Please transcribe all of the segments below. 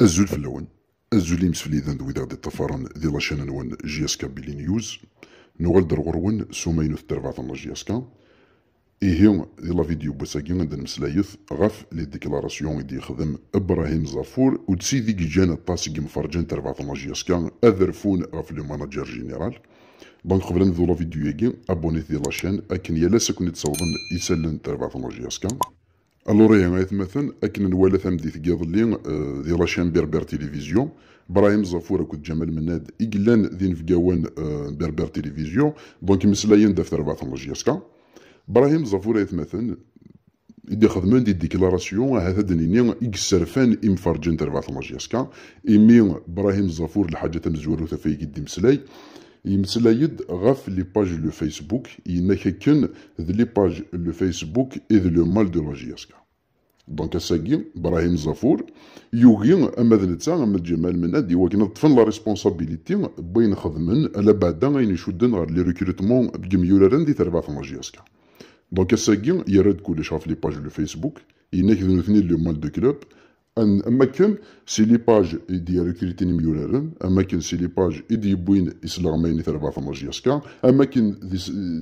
الزول في اللون الزول اللي مسفلي ذن ذوي ذاك الطفران ذي لاشين نون جي اس كا بيلي نيوز نوال در غرون سومينو تدربعت الله جي اس كا إيه لا فيديو بوساكي ند المسلايث غاف لي ديكلاراسيون دي خدم إبراهيم زافور وتسي ذيك جانا طاسي مفرجان تربعت الله جي اس كا أذرفون غاف لو ماناجر جينيرال دونك قبل نذو لا فيديو يجي ابوني ذي لاشين اكن يلا سكوني يتصوضن يسلن تربعت الله جي اس الو غايث مثلا اكن نوالا تمديت كيضلي دي آه، راشان بربر تلفزيون ابراهيم زافور كنت جمال مناد اقلان ذين فقاوان آه، بربر تلفزيون دونك مسلاين دفتر بعث ابراهيم برايم زافور مثلا يدي خدمان دي ديكلاراسيون هذا دنيني ام فارجن تربع جيسكا امي ابراهيم زافور الحاجه تمزورو تفيق دي مسلاي يد غاف لي باج لو فيسبوك ينككن ذ لي باج لو فيسبوك اذ لو مال دو لا جيسكا دونك اساكي ابراهيم زافور يوغي اما نتا اما الجمال من مناد يوغي نطفن لا ريسبونسابيليتي بين خدمن على بعدا غاين يشدن غير لي ريكروتمون بجميولارن دي تربعة ماجياسكا دونك اساكي يرد كلش في لي باج لو فيسبوك ينك ذنثني لو مال دو كلوب اما كان سي لي باج ديال كريتين ميولارن اما كان سي لي باج يدي بوين اسلاغمين ثربا فمرجياسكا اما كان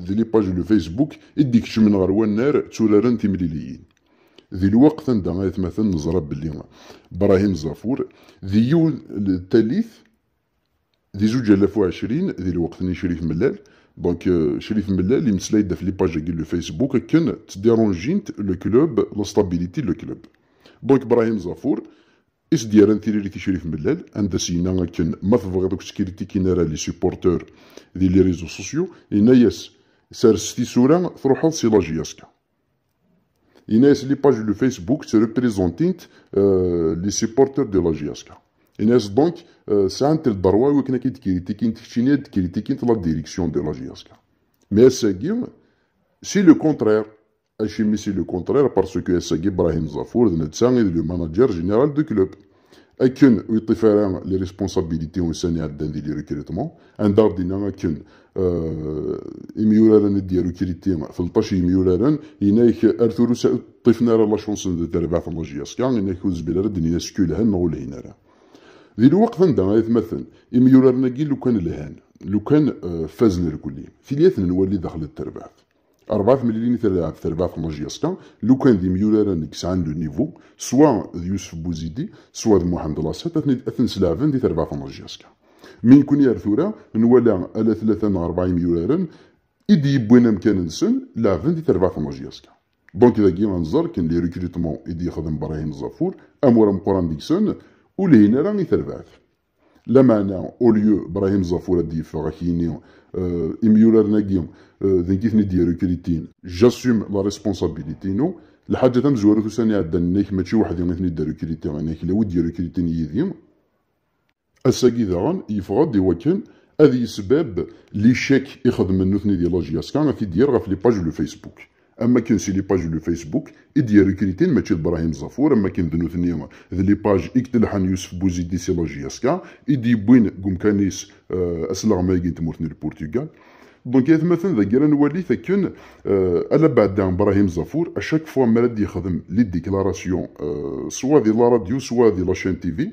دي لي باج لو فيسبوك يديك من غير ونار تولارن تمليليين ذي الوقت عندما غايت مثلا نزرى باللي ابراهيم الزافور ذي يون التاليث ذي زوج الاف وعشرين ذي الوقت ني شريف ملال دونك شريف ملال اللي دا في لي باج ديال لو فيسبوك كان تديرونجينت لو كلوب لو ستابيليتي لو كلوب دونك ابراهيم زافور اس ديال انتيريتي شريف ملال عند سينا كان ما فوغ دوك تكريتي كي نرى لي سيبورتور ديال لي ريزو سوسيو ينايس سارستي سورا تروحوا سي لاجياسكا Inès, les pages de Facebook, se représentent euh, les supporters de la GSK. Inès, donc, euh, c'est un tel critique où on critique critiqué la direction de la GSK. Mais c'est le contraire. C'est le contraire parce que Ibrahim Zafour, le manager général du club. أكن ويطفر لي ريسبونسابيليتي ونساني عدان ديال ريكريتمون عندها دينا أكن إميولاران آه، ديال ريكريتيم 13 إميولاران ينايك ارثورو طفنا لا شونس تربع في الجياس كان ينايك وزبيل راه دنيا سكولها نغول هنا ذي الوقت عندها يتمثل إميولارنا كي لو كان لهان لو كان آه، فازن الكلي في ليثن نولي داخل التربعث 4000 مليم ثلاث ثرباف ماجيسكا لو كان دي ميولارا نكس عن نيفو سوا يوسف بوزيدي سوا محمد لاسات اثنين اثنين سلافن دي ثرباف ماجيسكا من كون يرثورا نولا على 43 ميولارا يدي بوينا مكان نسن لافن دي ثرباف ماجيسكا دونك داكي غنزر كان لي ريكروتمون يدي يخدم براهيم زافور امور مقران ديكسون ولهنا راني ثرباف lamaana ابراهيم lieu Brahim Zafouradi Farakini Imyular Nagim ديالو كريتين جاسوم لا ريسبونسابيليتي نو الحاجه تم زوارو ثاني عدا نيك ماشي واحد يوم اثنين دارو كريتي غانيك يعني لو ديالو كريتين يديم اساكي داغن يفغد يوكن هذه سباب لي شيك يخدم منو ثني ديال لاجياسكا في ديال غا في لي باج لو فيسبوك اما كان سي لي باج لو فيسبوك ادي ريكريتين ماشي ابراهيم زافور اما كان دنو ثنيا لي باج حن يوسف بوزيدي سي لوجياسكا يدي بوين قوم كانيس آه، اسلغ ما يجي تمورتني البرتغال دونك مثلا ذاكرا نولي ثكن آه، على بعد ابراهيم زافور اشاك فوا ما راد يخدم لي ديكلاراسيون آه، سوا دي لا راديو سوا دي شين تي في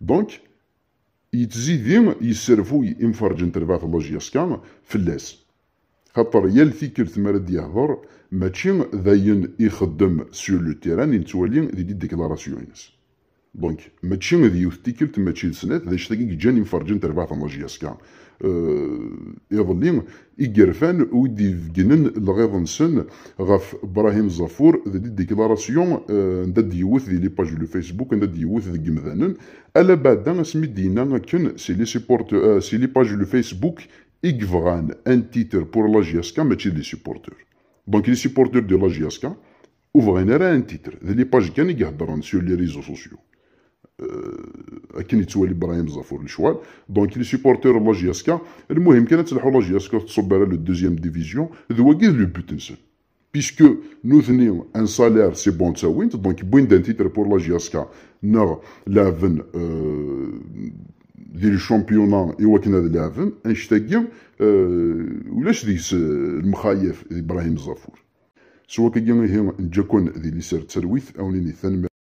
دونك يتزيدين يسرفو ينفرج سكان في اللاس خاطر يال الفكر ما رد يهضر ماشي داين يخدم سو لو تيران يتولي دي دي ينس دونك ماشي ذي يوث تيكلت ماشي سنات ذا شتاكي جاني مفرجن تربع طنجية اسكا آه، يظلي يقرفان ويدي فقنن لغيظ نسن غف ابراهيم زافور دي ديكلاراسيون آه، ندا ديوث ذي لي باج لو فيسبوك ندا ديوث ذي مذانن الا بعد سمي دينا كن سي لي سيبورت آه، سي لي باج لو فيسبوك Igvran, un titre pour la GSKA, mais c'est des supporters. Donc, les supporters de la GSKA, ou Vrainer un titre. Et les pages qui sont sur les réseaux sociaux. Euh, qui n'est pas les Zafour, le Donc, les supporters de la GSKA, le mohim, qui n'est pas la GSKA, qui la deuxième division, c'est le but. Puisque nous tenons un salaire, c'est bon, c'est donc, il y un titre pour la GSKA, Non, la euh, ديال الشامبيونان ايوا كنا لاعبين انشتاقيا أه ولاش ديس آه، المخايف ابراهيم زافور سواء كي هنا جاكون ديال سير ترويث او ني ثاني